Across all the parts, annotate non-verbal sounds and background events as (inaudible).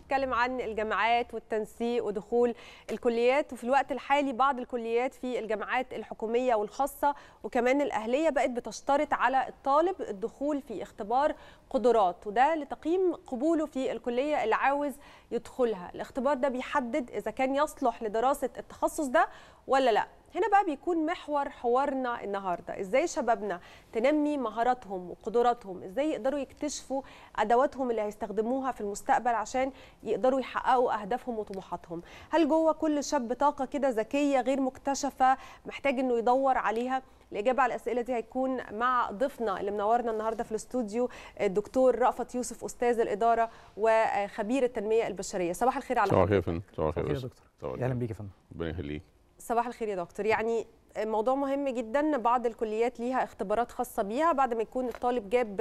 بنتكلم عن الجامعات والتنسيق ودخول الكليات وفي الوقت الحالي بعض الكليات في الجامعات الحكوميه والخاصه وكمان الاهليه بقت بتشترط على الطالب الدخول في اختبار قدرات وده لتقييم قبوله في الكليه اللي عاوز يدخلها الاختبار ده بيحدد اذا كان يصلح لدراسه التخصص ده ولا لا هنا بقى بيكون محور حوارنا النهارده ازاي شبابنا تنمي مهاراتهم وقدراتهم ازاي يقدروا يكتشفوا ادواتهم اللي هيستخدموها في المستقبل عشان يقدروا يحققوا اهدافهم وطموحاتهم هل جوه كل شاب طاقه كده ذكيه غير مكتشفه محتاج انه يدور عليها الاجابه على الاسئله دي هيكون مع ضيفنا اللي منورنا النهارده في الاستوديو الدكتور رأفت يوسف استاذ الاداره وخبير التنميه البشريه صباح الخير على صباح الخير يا فندم صباح الخير يا دكتور اهلا بيك يا فندم ربنا يخليك صباح الخير يا دكتور يعني موضوع مهم جدا بعض الكليات ليها اختبارات خاصة بيها بعد ما يكون الطالب جاب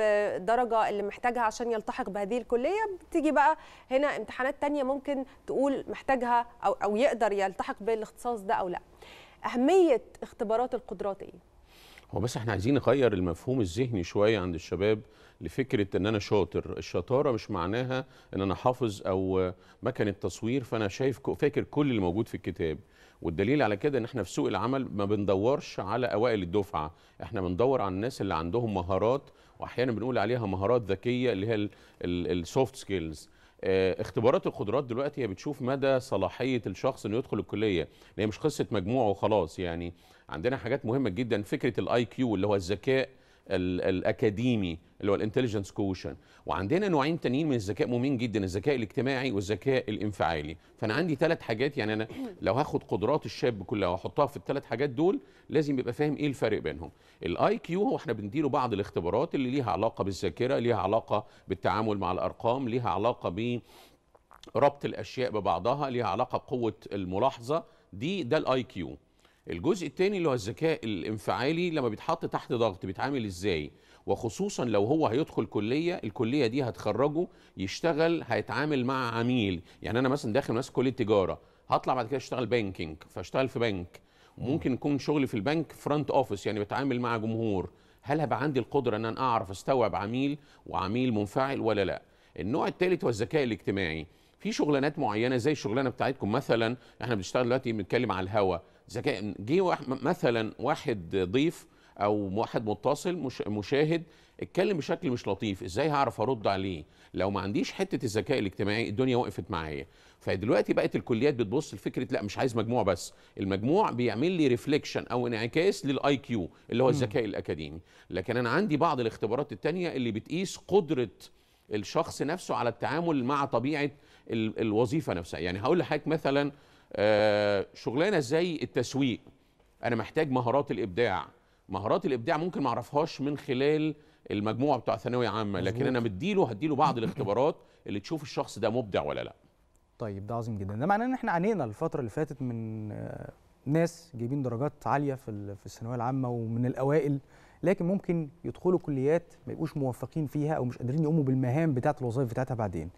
درجة اللي محتاجها عشان يلتحق بهذه الكلية بتيجي بقى هنا امتحانات تانية ممكن تقول محتاجها أو, أو يقدر يلتحق بالاختصاص ده أو لا أهمية اختبارات القدرات إيه؟ هو بس احنا عايزين نغير المفهوم الذهني شويه عند الشباب لفكره ان انا شاطر، الشطاره مش معناها ان انا حافظ او مكنه تصوير فانا شايف فاكر كل اللي موجود في الكتاب، والدليل على كده ان احنا في سوق العمل ما بندورش على اوائل الدفعه احنا بندور على الناس اللي عندهم مهارات واحيانا بنقول عليها مهارات ذكيه اللي هي السوفت سكيلز آه، اختبارات القدرات دلوقتي هي بتشوف مدى صلاحيه الشخص انه يدخل الكليه يعني هي مش قصه مجموع وخلاص يعني عندنا حاجات مهمه جدا فكره الاي كيو اللي هو الذكاء الاكاديمي اللي هو الانتليجنس كوشن وعندنا نوعين تانيين من الذكاء مهمين جدا الذكاء الاجتماعي والذكاء الانفعالي فانا عندي ثلاث حاجات يعني انا (clears throat) لو هاخد قدرات الشاب كلها واحطها في الثلاث حاجات دول لازم يبقى فاهم ايه الفرق بينهم الاي كيو هو احنا بنديله بعض الاختبارات اللي ليها علاقه بالذاكره ليها علاقه بالتعامل مع الارقام ليها علاقه ب ربط الاشياء ببعضها ليها علاقه بقوه الملاحظه دي ده الاي كيو الجزء الثاني اللي هو الذكاء الانفعالي لما بيتحط تحت ضغط بيتعامل ازاي وخصوصا لو هو هيدخل كليه الكليه دي هتخرجه يشتغل هيتعامل مع عميل يعني انا مثلا داخل مثلا كليه تجاره هطلع بعد كده اشتغل بانكينج فاشتغل في بنك ممكن يكون شغلي في البنك فرونت اوفيس يعني بتعامل مع جمهور هل هبقى عندي القدره ان انا اعرف استوعب عميل وعميل منفعل ولا لا النوع الثالث هو الذكاء الاجتماعي في شغلانات معينه زي الشغلانه بتاعتكم مثلا احنا بنشتغل دلوقتي بنتكلم على الهواء ذكاء جه مثلا واحد ضيف او واحد متصل مش مشاهد اتكلم بشكل مش لطيف ازاي هعرف ارد عليه لو ما عنديش حته الذكاء الاجتماعي الدنيا وقفت معايا فدلوقتي بقت الكليات بتبص لفكره لا مش عايز مجموع بس المجموع بيعمل لي ريفليكشن او انعكاس للاي كيو اللي هو الذكاء الاكاديمي لكن انا عندي بعض الاختبارات التانية اللي بتقيس قدره الشخص نفسه على التعامل مع طبيعه الوظيفه نفسها يعني هقول لحضرتك مثلا آه، شغلانه زي التسويق انا محتاج مهارات الابداع مهارات الابداع ممكن ما اعرفهاش من خلال المجموعه بتاع ثانويه عامه لكن انا مديله هديله بعض الاختبارات اللي تشوف الشخص ده مبدع ولا لا طيب ده عظيم جدا ده معناه ان احنا عانينا الفتره اللي فاتت من آه، ناس جايبين درجات عاليه في في الثانويه العامه ومن الاوائل لكن ممكن يدخلوا كليات ما يبقوش موفقين فيها او مش قادرين يقوموا بالمهام بتاعه الوظائف بتاعتها بعدين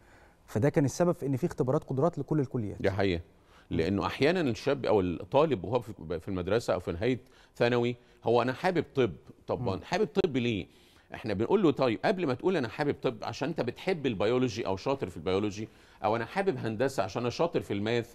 فده كان السبب في ان في اختبارات قدرات لكل الكليات دي حقيقه لانه احيانا الشاب او الطالب وهو في المدرسه او في نهايه ثانوي هو انا حابب طب طب حابب طب ليه احنا بنقول له طيب قبل ما تقول انا حابب طب عشان انت بتحب البيولوجي او شاطر في البيولوجي او انا حابب هندسه عشان انا شاطر في الماث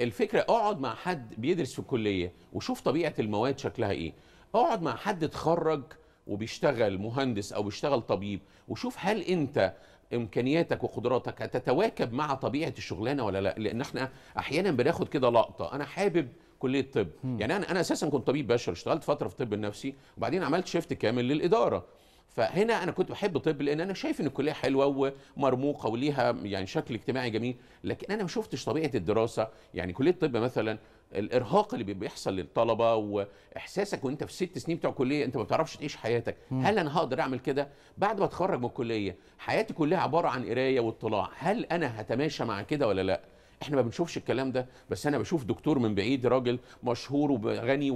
الفكره اقعد مع حد بيدرس في الكليه وشوف طبيعه المواد شكلها ايه اقعد مع حد اتخرج وبيشتغل مهندس او بيشتغل طبيب وشوف هل انت امكانياتك وقدراتك هتتواكب مع طبيعه الشغلانه ولا لا لان احنا احيانا بناخد كده لقطه انا حابب كليه الطب يعني انا انا اساسا كنت طبيب بشر اشتغلت فتره في الطب النفسي وبعدين عملت شيفت كامل للاداره فهنا انا كنت بحب الطب لان انا شايف ان الكليه حلوه ومرموقه وليها يعني شكل اجتماعي جميل لكن انا ما شفتش طبيعه الدراسه يعني كليه الطب مثلا الارهاق اللي بيحصل للطلبه واحساسك وانت في ست سنين بتوع الكليه انت ما بتعرفش تعيش حياتك م. هل انا هقدر اعمل كده بعد ما اتخرج من الكليه حياتي كلها عباره عن قرايه واطلاع هل انا هتماشى مع كده ولا لا احنا ما بنشوفش الكلام ده بس انا بشوف دكتور من بعيد راجل مشهور وغني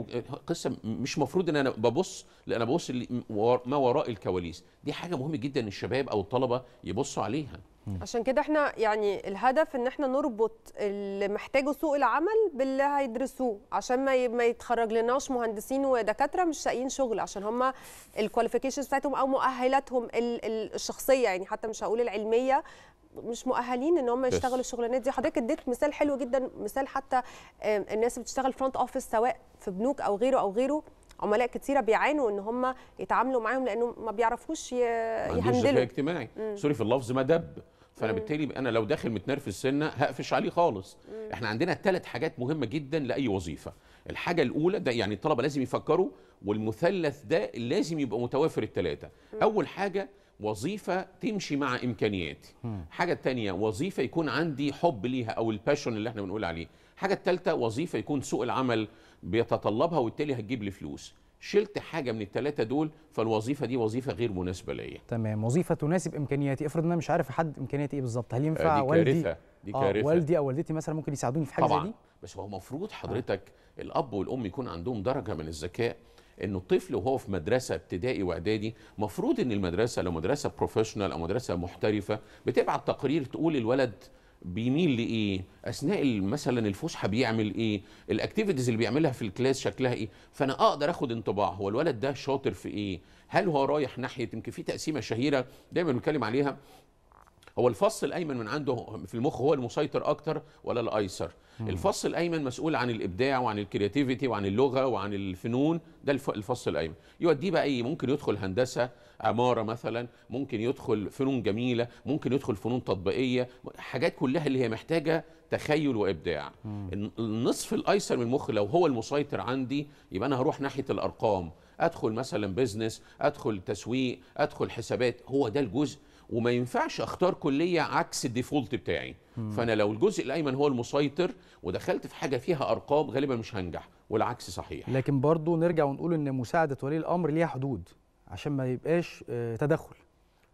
قصه مش مفروض ان انا ببص لان انا ببص ما وراء الكواليس دي حاجه مهمه جدا الشباب او الطلبه يبصوا عليها عشان كده احنا يعني الهدف ان احنا نربط اللي محتاجه سوق العمل باللي هيدرسوه عشان ما ما يتخرج لناش مهندسين ودكاتره مش لاقيين شغل عشان هم الكواليفيكيشنز بتاعتهم او مؤهلاتهم الشخصيه يعني حتى مش هقول العلميه مش مؤهلين ان هم يشتغلوا الشغلانات دي حضرتك اديت مثال حلو جدا مثال حتى الناس بتشتغل فرونت اوفيس سواء في بنوك او غيره او غيره عملاء كتيره بيعانوا ان هم يتعاملوا معاهم لانه ما بيعرفوش يهندلوا اجتماعي سوري في اللفظ مدب فانا بالتالي انا لو داخل متنرفز سنه هقفش عليه خالص مم. احنا عندنا ثلاث حاجات مهمه جدا لاي وظيفه الحاجه الاولى ده يعني الطلبه لازم يفكروا والمثلث ده لازم يبقى متوافر الثلاثه اول حاجه وظيفة تمشي مع إمكانياتي مم. حاجة الثانيه وظيفة يكون عندي حب ليها أو الباشون اللي احنا بنقول عليه حاجة الثالثه وظيفة يكون سوق العمل بيتطلبها وبالتالي هتجيب لي فلوس شلت حاجه من التلاتة دول فالوظيفه دي وظيفه غير مناسبه ليا تمام وظيفه تناسب امكانياتي افرض انا مش عارف احدد امكانياتي ايه بالظبط هل ينفع آه، دي والدي كارثة. دي آه، كارثة. آه والدي او والدتي مثلا ممكن يساعدوني في حاجه طبعا دي بس هو المفروض آه. حضرتك آه. الاب والام يكون عندهم درجه من الذكاء ان الطفل وهو في مدرسه ابتدائي واعدادي مفروض ان المدرسه لو مدرسه بروفيشنال او مدرسه محترفه بتبعت تقرير تقول الولد بيميل لايه اثناء مثلا الفسحه بيعمل ايه الاكتيفيتيز اللي بيعملها في الكلاس شكلها ايه فانا اقدر اخد انطباع هو الولد ده شاطر في ايه هل هو رايح ناحيه يمكن في تقسيمه شهيره دايما بنتكلم عليها هو الفص الايمن من عنده في المخ هو المسيطر اكتر ولا الايسر الفص الايمن مسؤول عن الابداع وعن الكرياتيفيتي وعن اللغه وعن الفنون ده الفص الايمن يوديه بقى ايه ممكن يدخل هندسه عماره مثلا ممكن يدخل فنون جميله ممكن يدخل فنون تطبيقيه حاجات كلها اللي هي محتاجه تخيل وابداع مم. النصف الايسر من المخ لو هو المسيطر عندي يبقى انا هروح ناحيه الارقام ادخل مثلا بزنس ادخل تسويق ادخل حسابات هو ده الجزء وما ينفعش اختار كليه عكس الديفولت بتاعي مم. فانا لو الجزء الايمن هو المسيطر ودخلت في حاجه فيها ارقام غالبا مش هنجح والعكس صحيح لكن برضه نرجع ونقول ان مساعده ولي الامر ليها حدود عشان ما يبقاش آه، تدخل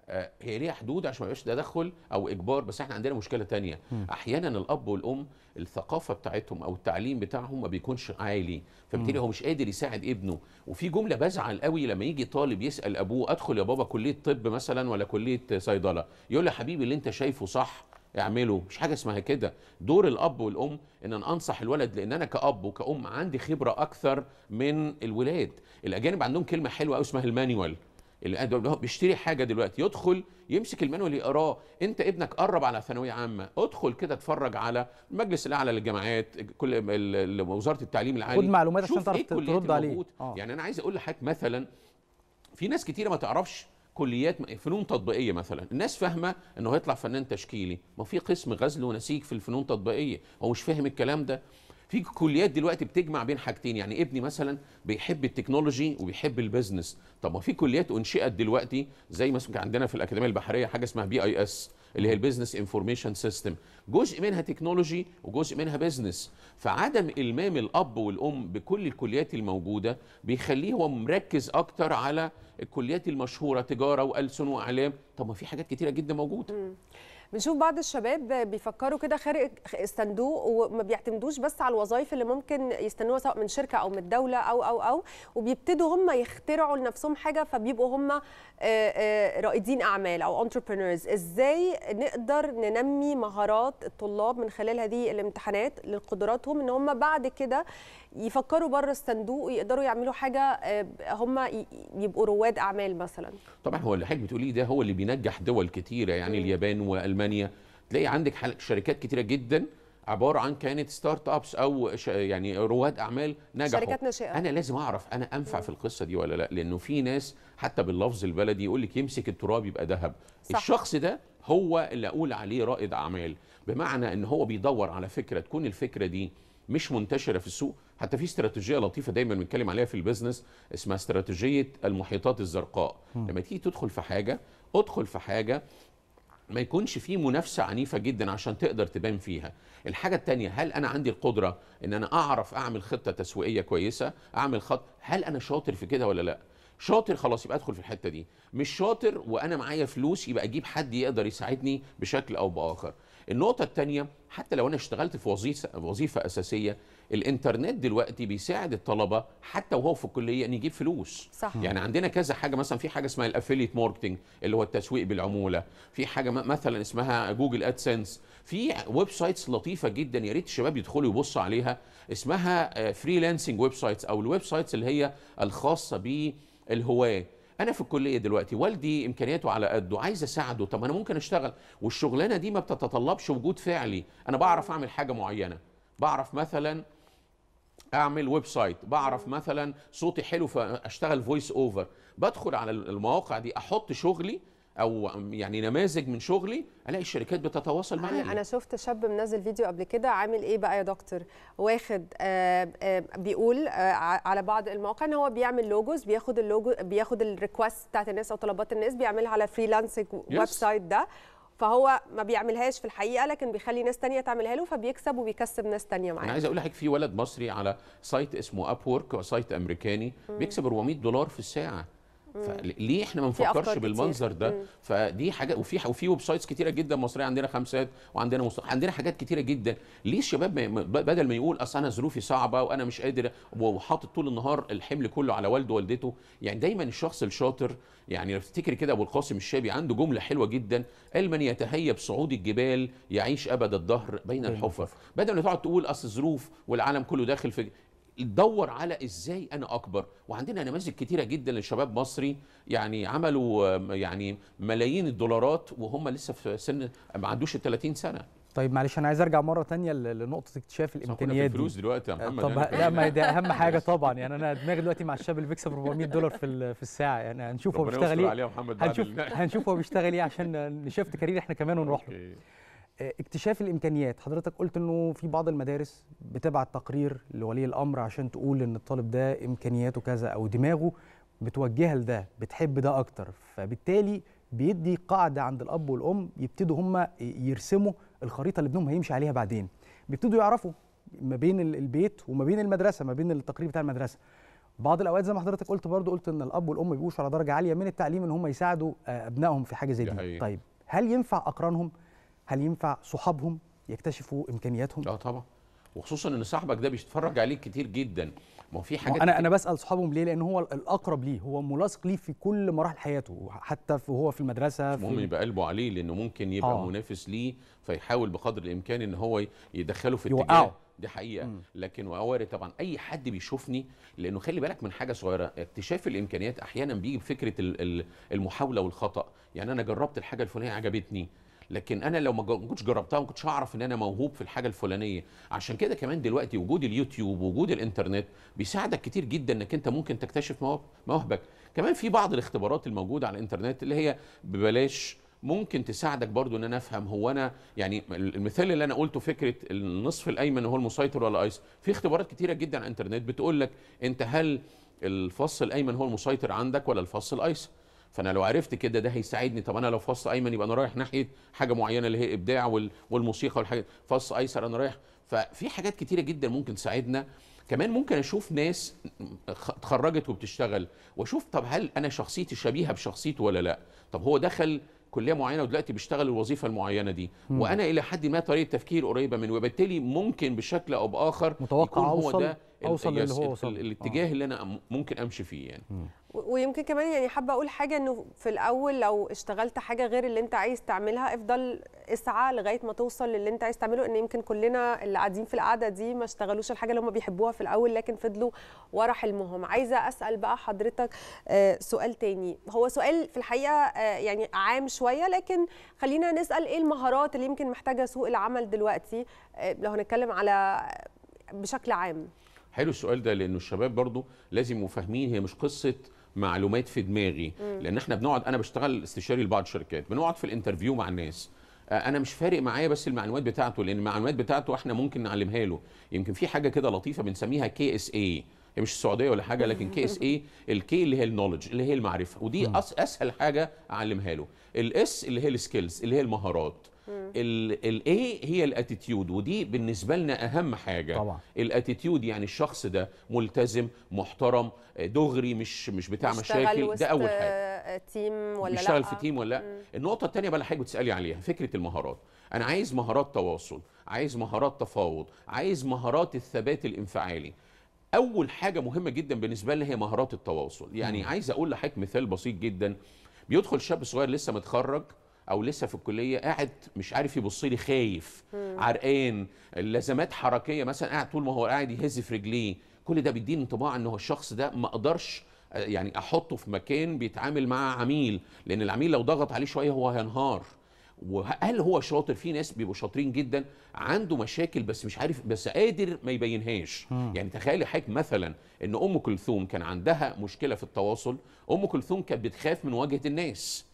آه، هي ليها حدود عشان ما يبقاش تدخل او اجبار بس احنا عندنا مشكله تانية م. احيانا الاب والام الثقافه بتاعتهم او التعليم بتاعهم ما بيكونش عالي فبالتالي هو مش قادر يساعد ابنه وفي جمله بزعل قوي لما يجي طالب يسال ابوه ادخل يا بابا كليه طب مثلا ولا كليه صيدله يقول له حبيبي اللي انت شايفه صح اعمله مش حاجه اسمها كده دور الاب والام ان انا انصح الولد لان انا كاب وكأم عندي خبره اكثر من الولاد الاجانب عندهم كلمه حلوه قوي اسمها المانيوال اللي هو بيشتري حاجه دلوقتي يدخل يمسك المانوال يقراه انت ابنك قرب على ثانويه عامه ادخل كده اتفرج على المجلس الاعلى للجامعات كل وزاره التعليم العالي خد معلومات عشان إيه تعرف إيه ترد عليه آه. يعني انا عايز اقول لحضرتك مثلا في ناس كتيره ما تعرفش كليات فنون تطبيقيه مثلا الناس فاهمه انه هيطلع فنان تشكيلي ما في قسم غزل ونسيج في الفنون التطبيقيه هو مش فاهم الكلام ده في كليات دلوقتي بتجمع بين حاجتين يعني ابني مثلا بيحب التكنولوجي وبيحب البزنس طب ما في كليات انشئت دلوقتي زي مثلا عندنا في الاكاديميه البحريه حاجه اسمها بي اي اس اللي هي البيزنس انفورميشن سيستم جزء منها تكنولوجي وجزء منها بزنس فعدم المام الاب والام بكل الكليات الموجوده بيخليه هو مركز اكتر على الكليات المشهوره تجاره والسن واعلام طب ما في حاجات كتيره جدا موجوده بنشوف بعض الشباب بيفكروا كده خارج الصندوق وما بيعتمدوش بس على الوظائف اللي ممكن يستنوها سواء من شركه او من الدوله او او او وبيبتدوا هم يخترعوا لنفسهم حاجه فبيبقوا هم رائدين اعمال او انتربرينورز ازاي نقدر ننمي مهارات الطلاب من خلال هذه الامتحانات لقدراتهم ان هم بعد كده يفكروا بره الصندوق ويقدروا يعملوا حاجه آه، هم يبقوا رواد اعمال مثلا طبعا هو اللي حضرتك بتقوليه ده هو اللي بينجح دول كتيره يعني م. اليابان والمانيا تلاقي عندك شركات كتيره جدا عباره عن كانت ستارت ابس او يعني رواد اعمال نجحوا شركات ناشئه انا لازم اعرف انا انفع م. في القصه دي ولا لا لانه في ناس حتى باللفظ البلدي يقول لك يمسك التراب يبقى ذهب الشخص ده هو اللي اقول عليه رائد اعمال بمعنى ان هو بيدور على فكره تكون الفكره دي مش منتشره في السوق حتى في استراتيجيه لطيفه دايما بنتكلم عليها في البيزنس اسمها استراتيجيه المحيطات الزرقاء م. لما تيجي تدخل في حاجه ادخل في حاجه ما يكونش فيه منافسه عنيفه جدا عشان تقدر تبان فيها الحاجه الثانيه هل انا عندي القدره ان انا اعرف اعمل خطه تسويقيه كويسه اعمل خط هل انا شاطر في كده ولا لا شاطر خلاص يبقى ادخل في الحته دي مش شاطر وانا معايا فلوس يبقى اجيب حد يقدر يساعدني بشكل او باخر النقطه الثانيه حتى لو انا اشتغلت في وظيفه وظيفه اساسيه الانترنت دلوقتي بيساعد الطلبه حتى وهو في الكليه ان يجيب فلوس صح. يعني عندنا كذا حاجه مثلا في حاجه اسمها الافيليت ماركتنج اللي هو التسويق بالعموله في حاجه مثلا اسمها جوجل ادسنس في ويب سايتس لطيفه جدا يا ريت الشباب يدخلوا يبصوا عليها اسمها آه، فريلانسنج ويب سايتس او الويب سايتس اللي هي الخاصه بالهواه انا في الكليه دلوقتي والدي امكانياته على قده عايز اساعده طب انا ممكن اشتغل والشغلانه دي ما بتتطلبش وجود فعلي انا بعرف اعمل حاجه معينه بعرف مثلا اعمل ويب سايت بعرف مثلا صوتي حلو فاشتغل فويس اوفر بدخل على المواقع دي احط شغلي او يعني نماذج من شغلي الاقي الشركات بتتواصل آه، معايا انا شفت شاب منزل فيديو قبل كده عامل ايه بقى يا دكتور واخد آآ آه، آآ آه، بيقول آآ على بعض المواقع ان هو بيعمل لوجوز بياخد اللوجو بياخد الريكوست بتاعت الناس او طلبات الناس بيعملها على فريلانسنج ويب سايت ده فهو ما بيعملهاش في الحقيقه لكن بيخلي ناس تانية تعملها له فبيكسب وبيكسب ناس تانية معاه انا عايز اقول لحضرتك في ولد مصري على سايت اسمه اب وورك سايت امريكاني بيكسب 400 دولار في الساعه فليه احنا ما نفكرش بالمنظر ده مم. فدي حاجه وفي وفي ويب سايتس كتيره جدا مصريه عندنا خمسات وعندنا مصر عندنا حاجات كتيره جدا ليه الشباب ما بدل ما يقول اصل انا ظروفي صعبه وانا مش قادر وحاطط طول النهار الحمل كله على والده ووالدته يعني دايما الشخص الشاطر يعني لو تفتكر كده ابو القاسم الشابي عنده جمله حلوه جدا قال من يتهيب صعود الجبال يعيش ابد الدهر بين الحفر بدل ما تقعد تقول اصل الظروف والعالم كله داخل في تدور على ازاي انا اكبر وعندنا نماذج كتيره جدا لشباب مصري يعني عملوا يعني ملايين الدولارات وهم لسه في سن ما عندوش ال 30 سنه طيب معلش انا عايز ارجع مره تانية لنقطه اكتشاف الامكانيات دي فلوس دلوقتي يا آه، محمد طب يعني. لا ما ده اهم حاجه طبعا يعني انا دماغي دلوقتي مع الشاب اللي بيكسب 400 دولار في في الساعه يعني هنشوف هو بيشتغل ايه هنشوف هنشوف هو بيشتغل ايه عشان نشفت كارير احنا كمان ونروح له آه، اكتشاف الامكانيات حضرتك قلت انه في بعض المدارس بتبعت تقرير لولي الامر عشان تقول ان الطالب ده امكانياته كذا او دماغه بتوجهها لده بتحب ده اكتر فبالتالي بيدي قاعده عند الاب والام يبتدوا هم يرسموا الخريطه اللي ابنهم هيمشي عليها بعدين بيبتدوا يعرفوا ما بين البيت وما بين المدرسه ما بين التقرير بتاع المدرسه بعض الاوقات زي ما حضرتك قلت برضو قلت ان الاب والام بيبقوش على درجه عاليه من التعليم ان هم يساعدوا آه، ابنائهم في حاجه زي دي طيب هل ينفع اقرانهم هل ينفع صحابهم يكتشفوا امكانياتهم؟ اه طبعا وخصوصا ان صاحبك ده بيتفرج عليك كتير جدا ما هو في حاجات انا انا بسال صحابهم ليه لان هو الاقرب ليه هو ملاصق ليه في كل مراحل حياته حتى وهو في المدرسه في المهم يبقى قلبه عليه لانه ممكن يبقى آه. منافس ليه فيحاول بقدر الامكان ان هو يدخله في اتجاه دي حقيقه م. لكن واوري طبعا اي حد بيشوفني لانه خلي بالك من حاجه صغيره اكتشاف الامكانيات احيانا بيجي بفكره المحاوله والخطا يعني انا جربت الحاجه الفلانيه عجبتني لكن انا لو ما كنتش جربتها ما كنتش هعرف ان انا موهوب في الحاجه الفلانيه عشان كده كمان دلوقتي وجود اليوتيوب وجود الانترنت بيساعدك كتير جدا انك انت ممكن تكتشف موهبك كمان في بعض الاختبارات الموجوده على الانترنت اللي هي ببلاش ممكن تساعدك برضو ان انا افهم هو انا يعني المثال اللي انا قلته فكره النصف الايمن هو المسيطر ولا ايس في اختبارات كتيره جدا على الانترنت بتقول لك انت هل الفص الايمن هو المسيطر عندك ولا الفص الايسر فانا لو عرفت كده ده هيساعدني طب انا لو فص ايمن يبقى انا رايح ناحيه حاجه معينه اللي هي ابداع والموسيقى والحاجات فص ايسر انا رايح ففي حاجات كتيره جدا ممكن تساعدنا كمان ممكن اشوف ناس اتخرجت وبتشتغل واشوف طب هل انا شخصيتي شبيهه بشخصيته ولا لا طب هو دخل كليه معينه ودلوقتي بيشتغل الوظيفه المعينه دي مم. وانا الى حد ما طريقه تفكير قريبه منه وبالتالي ممكن بشكل او باخر متوقع يكون هو ده اوصل للي هو وصل الاتجاه آه. اللي انا ممكن امشي فيه يعني م. ويمكن كمان يعني حابه اقول حاجه انه في الاول لو اشتغلت حاجه غير اللي انت عايز تعملها افضل اسعى لغايه ما توصل للي انت عايز تعمله ان يمكن كلنا اللي قاعدين في القعده دي ما اشتغلوش الحاجه اللي هم بيحبوها في الاول لكن فضلوا ورا حلمهم عايزه اسال بقى حضرتك آه، سؤال تاني هو سؤال في الحقيقه آه، يعني عام شويه لكن خلينا نسال ايه المهارات اللي يمكن محتاجه سوق العمل دلوقتي آه، لو هنتكلم على بشكل عام حلو السؤال ده لانه الشباب برضو لازم وفاهمين هي مش قصه معلومات في دماغي مم. لان احنا بنقعد انا بشتغل استشاري لبعض الشركات بنقعد في الانترفيو مع الناس آه، انا مش فارق معايا بس المعلومات بتاعته لان المعلومات بتاعته احنا ممكن نعلمها له يمكن في حاجه كده لطيفه بنسميها كي اس اي هي مش السعوديه ولا حاجه لكن (laughs) كي اس اي الكي اللي هي النولج اللي هي المعرفه ودي مم. اسهل حاجه اعلمها له الاس اللي هي السكيلز اللي هي المهارات الايه هي الاتيتيود ودي بالنسبه لنا اهم حاجه طبعا الاتيتيود يعني الشخص ده ملتزم محترم دغري مش مش بتاع مشاكل ده اول حاجه تيم ولا بيشتغل لا. في تيم ولا لا النقطه الثانيه بقى حاجه بتسالي عليها فكره المهارات انا عايز مهارات تواصل عايز مهارات تفاوض عايز مهارات الثبات الانفعالي اول حاجه مهمه جدا بالنسبه لنا هي مهارات التواصل يعني عايز اقول لحضرتك مثال بسيط جدا بيدخل شاب صغير لسه متخرج او لسه في الكليه قاعد مش عارف يبص لي خايف عرقان لازمات حركيه مثلا قاعد طول ما هو قاعد يهز في رجليه كل ده بيديني انطباع ان هو الشخص ده ما اقدرش آه، يعني احطه في مكان بيتعامل مع عميل لان العميل لو ضغط عليه شويه هو هينهار وهل هو شاطر في ناس بيبقوا شاطرين جدا عنده مشاكل بس مش عارف بس قادر ما يبينهاش م. يعني تخيلي حضرتك مثلا ان ام كلثوم كان عندها مشكله في التواصل ام كلثوم كانت بتخاف من واجهه الناس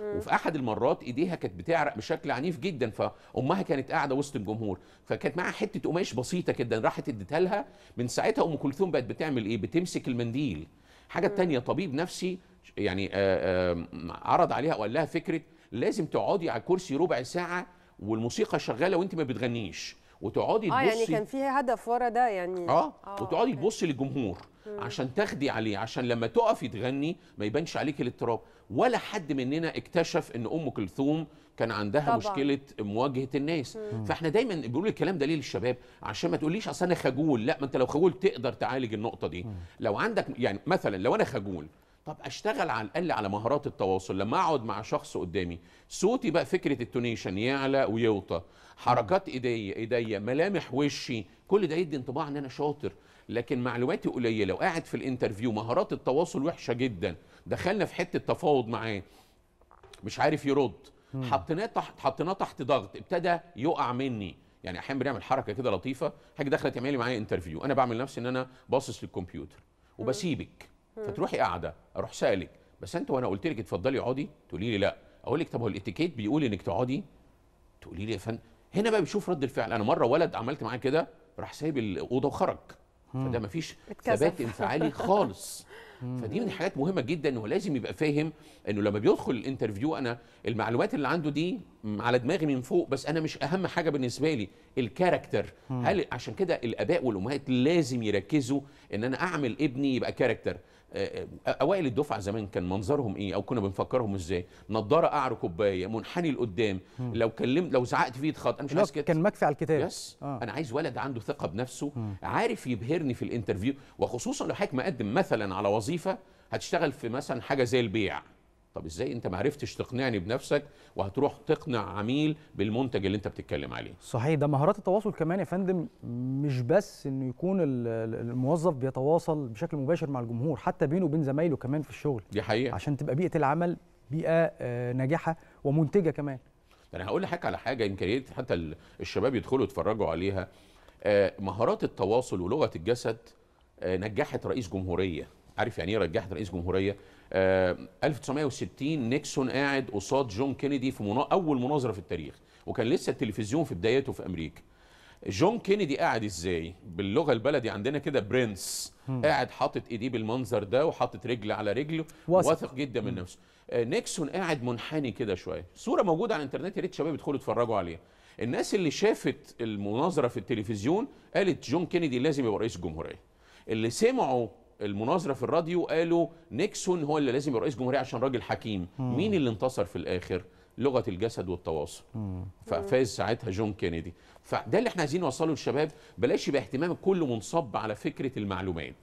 وفي احد المرات ايديها كانت بتعرق بشكل عنيف جدا فامها كانت قاعده وسط الجمهور فكانت معاها حته قماش بسيطه جدا راحت اديتها لها من ساعتها ام كلثوم بقت بتعمل ايه بتمسك المنديل حاجه تانية طبيب نفسي يعني آه، آه، عرض عليها وقال لها فكره لازم تقعدي على الكرسي ربع ساعه والموسيقى شغاله وانت ما بتغنيش وتقعدي تبصي اه يعني كان فيها هدف ورا ده يعني اه, آه وتقعدي تبصي للجمهور عشان تاخدي عليه عشان لما تقفي تغني ما يبانش عليك الاضطراب ولا حد مننا اكتشف ان ام كلثوم كان عندها طبعا. مشكله مواجهه الناس مم. فاحنا دايما بنقول الكلام ده ليه للشباب عشان ما تقوليش اصل انا خجول لا ما انت لو خجول تقدر تعالج النقطه دي مم. لو عندك يعني مثلا لو انا خجول طب اشتغل على الاقل على مهارات التواصل لما اقعد مع شخص قدامي صوتي بقى فكره التونيشن يعلى ويوطى حركات ايديا ايديا ملامح وشي كل ده يدي انطباع ان انا شاطر لكن معلوماتي قليله وقاعد في الانترفيو مهارات التواصل وحشه جدا دخلنا في حته تفاوض معاه مش عارف يرد حطيناه تحت حطيناه تحت ضغط ابتدى يقع مني يعني احيانا بنعمل حركه كده لطيفه حاجه داخله تعمل لي معايا انترفيو انا بعمل نفسي ان انا باصص للكمبيوتر وبسيبك فتروحي قاعده اروح سالك بس انت وانا قلت لك اتفضلي اقعدي تقولي لي لا اقول لك طب هو الاتيكيت بيقول انك تقعدي تقولي لي يا فندم هنا بقى بيشوف رد الفعل انا مره ولد عملت معاه كده راح سايب الاوضه وخرج فده مفيش ثبات انفعالي (laughs) خالص فدي من الحاجات مهمه جدا لازم يبقى فاهم انه لما بيدخل الانترفيو انا المعلومات اللي عنده دي على دماغي من فوق بس انا مش اهم حاجه بالنسبه لي الكاركتر هل عشان كده الاباء والامهات لازم يركزوا ان انا اعمل ابني يبقى كاركتر اوائل الدفعه زمان كان منظرهم ايه او كنا بنفكرهم ازاي نضاره قعر كوبايه منحني لقدام لو كلمت لو زعقت فيه اتخض انا مش عايز كده كان مكفي على الكتاب يس آه. انا عايز ولد عنده ثقه بنفسه م. عارف يبهرني في الانترفيو وخصوصا لو حضرتك مقدم مثلا على وظيفه هتشتغل في مثلا حاجه زي البيع طب ازاي انت ما عرفتش تقنعني بنفسك وهتروح تقنع عميل بالمنتج اللي انت بتتكلم عليه صحيح ده مهارات التواصل كمان يا فندم مش بس انه يكون الموظف بيتواصل بشكل مباشر مع الجمهور حتى بينه وبين زمايله كمان في الشغل دي حقيقة عشان تبقى بيئة العمل بيئة آه، ناجحة ومنتجة كمان انا هقول لحضرتك على حاجة يمكن حتى الشباب يدخلوا يتفرجوا عليها آه، مهارات التواصل ولغة الجسد آه، نجحت رئيس جمهورية عارف يعني ايه رجحت رئيس جمهوريه آه 1960 نيكسون قاعد قصاد جون كينيدي في منا... اول مناظره في التاريخ وكان لسه التلفزيون في بدايته في امريكا جون كينيدي قاعد ازاي باللغه البلدي عندنا كده برنس مم. قاعد حاطط ايديه بالمنظر ده وحاطط رجل على رجله واثق, واثق جدا من نفسه آه نيكسون قاعد منحني كده شويه صوره موجوده على الانترنت يا ريت شباب يدخلوا يتفرجوا عليها الناس اللي شافت المناظره في التلفزيون قالت جون كينيدي لازم يبقى رئيس الجمهوريه اللي سمعوا المناظره في الراديو قالوا نيكسون هو اللي لازم يبقى رئيس جمهوريه عشان راجل حكيم مم. مين اللي انتصر في الاخر لغه الجسد والتواصل مم. ففاز ساعتها جون كينيدي فده اللي احنا عايزين نوصله للشباب بلاش يبقى اهتمام كله منصب على فكره المعلومات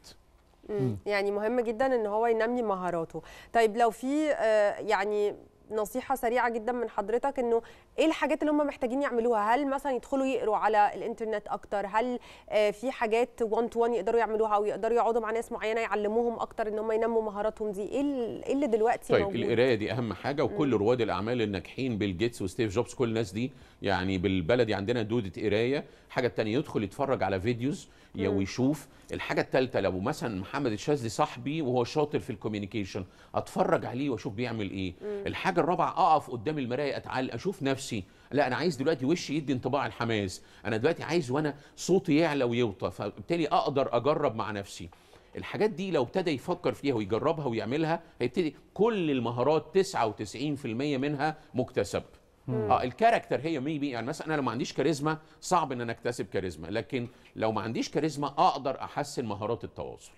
مم. يعني مهم جدا ان هو ينمي مهاراته طيب لو في آه، يعني نصيحه سريعه جدا من حضرتك انه ايه الحاجات اللي هم محتاجين يعملوها هل مثلا يدخلوا يقروا على الانترنت اكتر هل آه، في حاجات 1 تو 1 يقدروا يعملوها او يقدروا يقعدوا مع ناس معينه يعلموهم اكتر ان هم ينموا مهاراتهم دي ايه, إيه اللي دلوقتي طيب القرايه دي اهم حاجه وكل رواد الاعمال الناجحين بيل جيتس وستيف جوبز كل الناس دي يعني بالبلدي عندنا دوده قرايه الحاجه الثانيه يدخل يتفرج على فيديوز ويشوف الحاجه الثالثه لو مثلا محمد الشاذلي صاحبي وهو شاطر في الكوميونيكيشن اتفرج عليه واشوف بيعمل ايه الحاجه الرابعه اقف قدام المرايه اتعلق اشوف نفسي لا انا عايز دلوقتي وشي يدي انطباع الحماس انا دلوقتي عايز وانا صوتي يعلى ويوطى فبالتالي اقدر اجرب مع نفسي الحاجات دي لو ابتدى يفكر فيها ويجربها ويعملها هيبتدي كل المهارات 99% منها مكتسب اه الكاركتر هي مي بي يعني مثلا انا لو ما عنديش كاريزما صعب ان انا اكتسب كاريزما لكن لو ما عنديش كاريزما اقدر احسن مهارات التواصل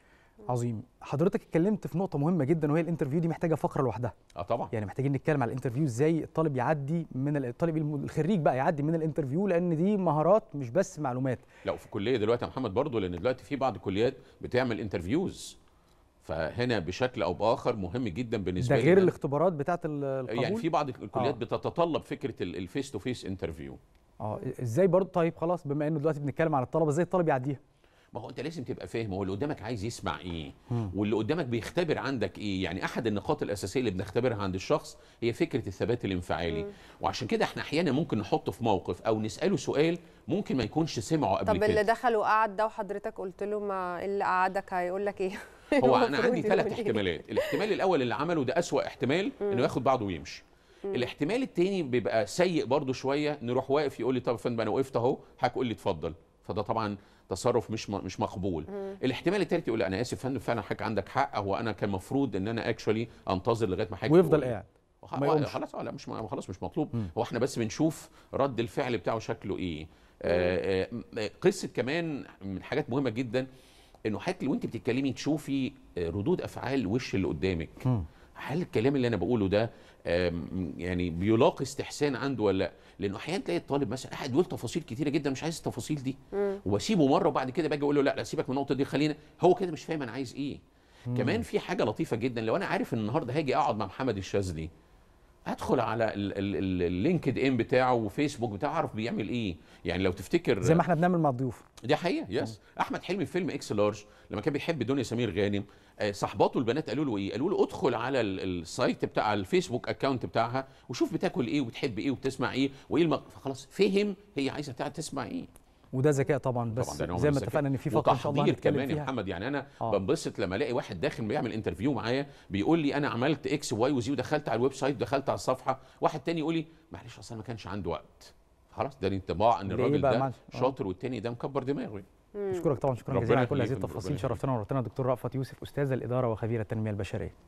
عظيم حضرتك اتكلمت في نقطه مهمه جدا وهي الانترفيو دي محتاجه فقره لوحدها اه طبعا يعني محتاجين نتكلم على الانترفيو ازاي الطالب يعدي من الطالب الخريج بقى يعدي من الانترفيو لان دي مهارات مش بس معلومات لا في كليه دلوقتي يا محمد برضو لان دلوقتي في بعض الكليات بتعمل انترفيوز فهنا بشكل او باخر مهم جدا بالنسبه ده غير لنا. الاختبارات بتاعت القبول يعني في بعض الكليات آه. بتتطلب فكره الفيس تو فيس انترفيو اه ازاي برضه طيب خلاص بما انه دلوقتي بنتكلم على الطلبه ازاي الطالب يعديها ما هو انت لازم تبقى فاهم هو اللي قدامك عايز يسمع ايه م. واللي قدامك بيختبر عندك ايه يعني احد النقاط الاساسيه اللي بنختبرها عند الشخص هي فكره الثبات الانفعالي م. وعشان كده احنا احيانا ممكن نحطه في موقف او نساله سؤال ممكن ما يكونش سمعه قبل طب كده طب اللي دخل وقعد ده وحضرتك قلت له ما إيه اللي قعدك هيقول لك ايه (laughs) هو انا عندي ثلاث احتمالات الاحتمال الاول اللي عمله ده اسوا احتمال انه ياخد بعضه ويمشي الاحتمال الثاني بيبقى سيء برضه شويه نروح واقف يقول لي طب يا فندم انا وقفت اهو قول لي اتفضل فده طبعا تصرف مش مش مقبول الاحتمال الثالث يقول انا اسف فندم فعلا حضرتك عندك حق هو انا كان المفروض ان انا اكشولي انتظر لغايه ما حضرتك ويفضل قاعد خلاص اه لا مش خلاص مش مطلوب هو احنا بس بنشوف رد الفعل بتاعه شكله ايه آه، آه، قصه كمان من حاجات مهمه جدا انه حضرتك وانت بتتكلمي تشوفي آه، ردود افعال وش اللي قدامك هل الكلام اللي انا بقوله ده يعني بيلاقي استحسان عنده ولا لا لانه احيانا تلاقي الطالب مثلا قاعد يقول تفاصيل كتيره جدا مش عايز التفاصيل دي واسيبه مره وبعد كده باجي اقول له لا لا سيبك من النقطه دي خلينا هو كده مش فاهم انا عايز ايه مم. كمان في حاجه لطيفه جدا لو انا عارف ان النهارده هاجي اقعد مع محمد الشاذلي ادخل على اللينكد ان بتاعه وفيسبوك بتاعه اعرف بيعمل ايه يعني لو تفتكر زي ما احنا بنعمل مع الضيوف دي حقيقه يس احمد حلمي في فيلم اكس لارج لما كان بيحب دنيا سمير غانم آه، صاحباته البنات قالوا له ايه قالوا له ادخل على السايت بتاع الفيسبوك اكونت بتاعها وشوف بتاكل ايه وبتحب ايه وبتسمع ايه وايه المق... فخلاص فهم هي عايزه تسمع ايه وده ذكاء طبعا بس طبعاً زي ما اتفقنا ان في فقره ان شاء الله كمان يا محمد يعني انا آه. بنبسط لما الاقي واحد داخل بيعمل انترفيو معايا بيقول لي انا عملت اكس واي وزي ودخلت على الويب سايت ودخلت على الصفحه واحد تاني يقول لي معلش اصل ما كانش عنده وقت خلاص ده الانطباع ان الراجل ده آه. شاطر والتاني ده مكبر دماغه اشكرك طبعا شكرا جزيلا على كل هذه التفاصيل شرفتنا ونورتنا دكتور رأفت يوسف استاذ الاداره وخبير التنميه البشريه